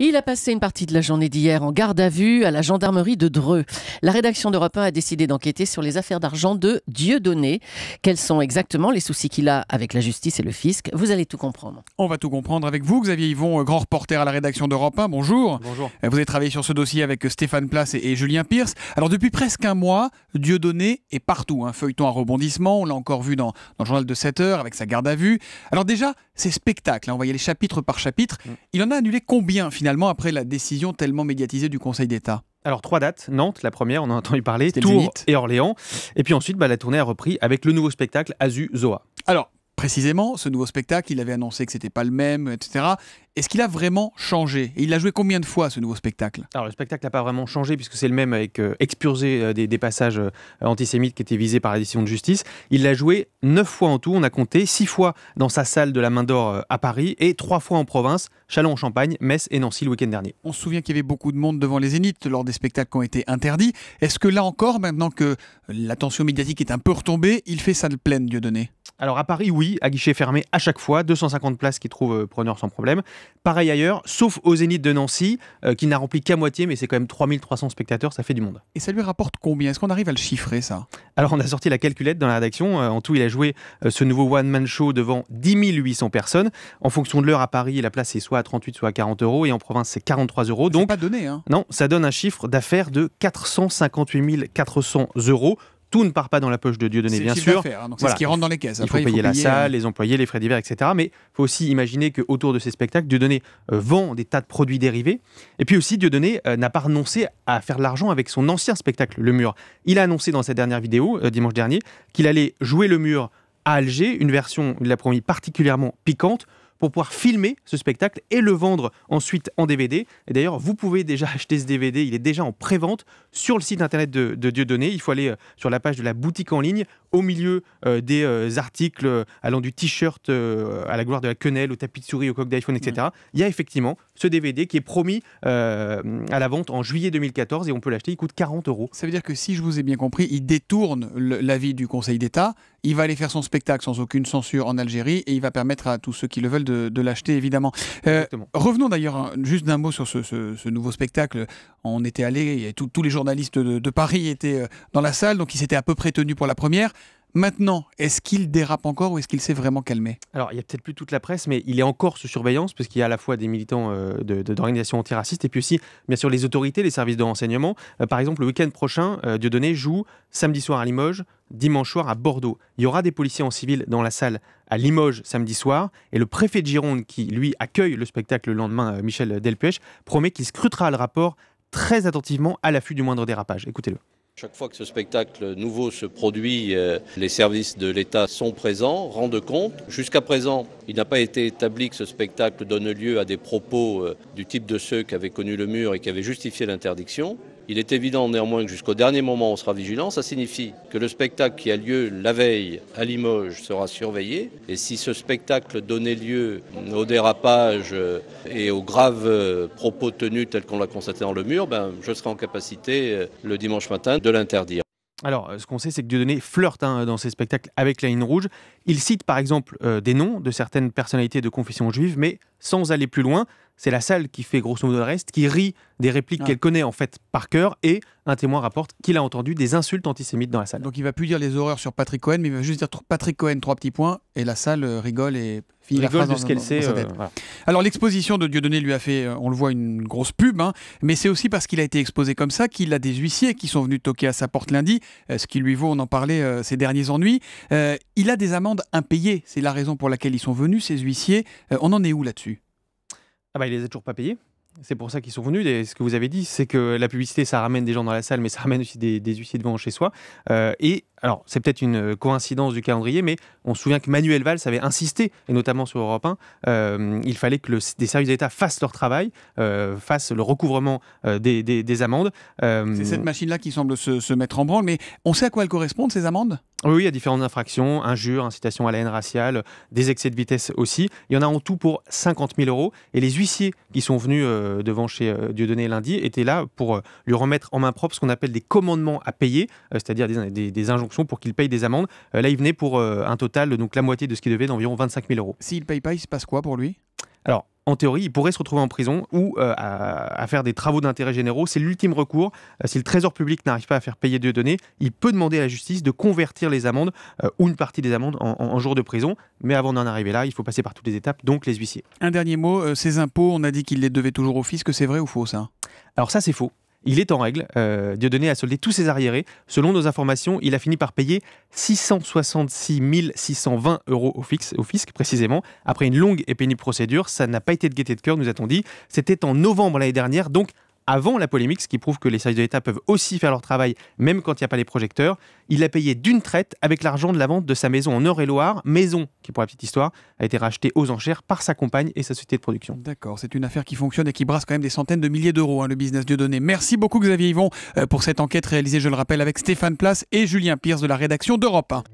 Il a passé une partie de la journée d'hier en garde à vue à la gendarmerie de Dreux. La rédaction d'Europe 1 a décidé d'enquêter sur les affaires d'argent de Dieudonné. Quels sont exactement les soucis qu'il a avec la justice et le fisc Vous allez tout comprendre. On va tout comprendre avec vous, Xavier Yvon, euh, grand reporter à la rédaction d'Europe 1. Bonjour. Bonjour. Euh, vous avez travaillé sur ce dossier avec euh, Stéphane Place et, Julien Pierce. Alors depuis presque un mois, Dieudonné est partout. Un hein. feuilleton à rebondissement, on l'a encore vu dans, dans le journal de 7 heures avec sa garde à vue. Alors déjà, ces spectacles, hein, on va y aller chapitre par chapitre, mm. il en a annulé combien finalement après la décision tellement médiatisée du Conseil d'État alors trois dates, Nantes, la première, on en a entendu parler, Tours et Orléans. Et puis ensuite, bah, la tournée a repris avec le nouveau spectacle Azu Zoa. Alors, précisément ce nouveau spectacle Il avait annoncé que c'était pas le même, etc. Est-ce qu'il a vraiment changé Et il l'a joué combien de fois ce nouveau spectacle Alors le spectacle n'a pas vraiment changé puisque c'est le même avec euh, euh des, passages euh, antisémites qui étaient visés par la décision de justice. Il l'a joué neuf fois en tout, on a compté six fois dans sa salle de la Main d'Or euh, à Paris et trois fois en province Chalon en champagne Metz et Nancy le week-end dernier. On se souvient qu'il y avait beaucoup de monde devant les Zéniths lors des spectacles qui ont été interdits. Est-ce que là encore, maintenant que l'attention médiatique est un peu retombée, il fait ça de pleine, donné? alors à Paris, oui, à guichet fermé à chaque fois, 250 places qui trouvent euh, preneur sans problème. Pareil ailleurs, sauf aux Zénith de Nancy, euh, qui n'a rempli qu'à moitié, mais c'est quand même 3300 spectateurs, ça fait du monde. Et ça lui rapporte combien Est-ce qu'on arrive à le chiffrer ça Alors on a sorti la calculette dans la rédaction. Euh, en tout, il a joué ce nouveau one-man show devant 10 800 personnes. En fonction de l'heure à Paris, la place est soit à 38, soit à 40 euros, et en province c'est 43 euros. Donc pas donné. Hein. Non, ça donne un chiffre d'affaires de 458 400 euros tout ne part pas dans la poche de Dieudonné, bien sûr. Hein, qui rentre dans les caisses. il, faut payer la salle, euh, les employés, les frais divers, etc. Mais faut aussi imaginer que autour de ces spectacles, Dieudonné euh, vend des tas de produits dérivés. Et puis aussi, Dieudonné euh, n'a pas renoncé à faire de l'argent avec son ancien spectacle, Le Mur. Il a annoncé dans sa dernière vidéo, dimanche dernier, qu'il allait jouer Le Mur à Alger, une version, il l'a promis, particulièrement piquante pour pouvoir filmer ce spectacle et le vendre ensuite en DVD. Et d'ailleurs, vous pouvez déjà acheter ce DVD, il est déjà en pré-vente sur le site internet de, Dieudonné. Il faut aller euh, sur la page de la boutique en ligne, au milieu euh, des euh, articles allant du t-shirt à la gloire de la quenelle, au tapis de souris, au coq d'iPhone, etc. Il y a effectivement ce DVD qui est promis à la vente en juillet 2014 et on peut l'acheter, il coûte 40 euros. Ça veut dire que si je vous ai bien compris, il détourne l'avis du Conseil d'État il va aller faire son spectacle sans aucune censure en Algérie et il va permettre à tous ceux qui le veulent de, l'acheter, évidemment. Euh, revenons d'ailleurs hein, juste d'un mot sur ce, nouveau spectacle. On était allés, tous les journalistes de, Paris étaient euh, dans la salle, donc ils s'étaient à peu près tenus pour la première. Maintenant, est-ce qu'il dérape encore ou est-ce qu'il s'est vraiment calmé Alors, il n'y a peut-être plus toute la presse, mais il est encore sous surveillance, parce qu'il y a à la fois des militants euh, d'organisations de, antiracistes et puis aussi, bien sûr, les autorités, les services de renseignement. par exemple, le week-end prochain, Dieudonné joue samedi soir à Limoges, dimanche soir à Bordeaux. Il y aura des policiers en civil dans la salle à Limoges samedi soir. Et le préfet de Gironde, qui lui accueille le spectacle le lendemain, euh, Michel Delpech, promet qu'il scrutera le rapport très attentivement à l'affût du moindre dérapage. Écoutez-le. Chaque fois que ce spectacle nouveau se produit, euh, les services de l'État sont présents, rendent compte. Jusqu'à présent, il n'a pas été établi que ce spectacle donne lieu à des propos euh, du type de ceux qui avaient connu le mur et qui avaient justifié l'interdiction. Il est évident néanmoins que jusqu'au dernier moment, on sera vigilant. Ça signifie que le spectacle qui a lieu la veille à Limoges sera surveillé. Et si ce spectacle donnait lieu au dérapage et aux graves propos tenus tels qu'on l'a constaté dans le mur, ben, je serai en capacité euh, le dimanche matin de l'interdire. Alors, ce qu'on sait, c'est que Dieudonné flirte hein, dans ses spectacles avec la ligne rouge. Il cite par exemple euh, des noms de certaines personnalités de confession juive, mais sans aller plus loin c'est la salle qui fait grosso modo le reste, qui rit des répliques qu'elle connaît en fait par cœur, et un témoin rapporte qu'il a entendu des insultes antisémites dans la salle. Donc il va plus dire les horreurs sur Patrick Cohen, mais il va juste dire Patrick Cohen, trois petits points, et la salle euh, rigole et finit la phrase de ce qu'elle sait. Euh, Alors l'exposition de Dieudonné lui a fait, euh, on le voit, une grosse pub, hein, mais c'est aussi parce qu'il a été exposé comme ça qu'il a des huissiers qui sont venus toquer à sa porte lundi, ce qui lui vaut, on en parlait, ces derniers ennuis. il a des amendes impayées, c'est la raison pour laquelle ils sont venus, ces huissiers. on en est où là-dessus ah bah, les a toujours pas payés. C'est pour ça qu'ils sont venus. ce que vous avez dit, c'est que la publicité, ça ramène des gens dans la salle, mais ça ramène aussi des, huissiers de chez soi. Euh, et alors c'est peut-être une euh, coïncidence du calendrier, mais on se souvient que Manuel Valls avait insisté, et notamment sur Europe 1, euh, il fallait que le, des services d'État fassent leur travail, euh, fassent le recouvrement des, amendes. c'est cette machine-là qui semble se, mettre en branle, mais on sait à quoi elles correspondent, ces amendes oui, y à différentes infractions, injures, incitations à la haine raciale, des excès de vitesse aussi. Il y en a en tout pour 50 000 euros, et les huissiers qui sont venus devant chez Dieudonné lundi étaient là pour lui remettre en main propre ce qu'on appelle des commandements à payer, c'est-à-dire des, des injonctions pour qu'il paye des amendes. Euh, là, il venait pour euh, un total, donc la moitié de ce qu'il devait, d'environ 25 000 euros. S'il ne paye pas, il se passe quoi pour lui Alors, en théorie, il pourrait se retrouver en prison ou euh, à, faire des travaux d'intérêt généraux. C'est l'ultime recours. si le Trésor public n'arrive pas à faire payer deux données, il peut demander à la justice de convertir les amendes ou une partie des amendes en, jours de prison. Mais avant d'en arriver là, il faut passer par toutes les étapes, donc les huissiers. Un dernier mot, ces impôts, on a dit qu'il les devait toujours au fisc. C'est vrai ou faux ça alors ça c'est faux il est en règle. dieu Dieudonné a solder tous ses arriérés. Selon nos informations, il a fini par payer 666 620 euros au, au fisc, précisément. Après une longue et pénible procédure, ça n'a pas été de gaieté de cœur, nous a-t-on dit. C'était en novembre l'année dernière, donc avant la polémique, ce qui prouve que les services de l'État peuvent aussi faire leur travail, même quand il n'y a pas les projecteurs. Il a payé d'une traite avec l'argent de la vente de sa maison en Eure-et-Loire, maison qui, pour la petite histoire, a été rachetée aux enchères par sa compagne et sa société de production. D'accord, c'est une affaire qui fonctionne et qui brasse quand même des centaines de milliers d'euros, hein, le business Dieu donné. Merci beaucoup Xavier Yvon euh, pour cette enquête réalisée, je le rappelle, avec Stéphane Place et Julien Pierce de la rédaction d'Europe 1.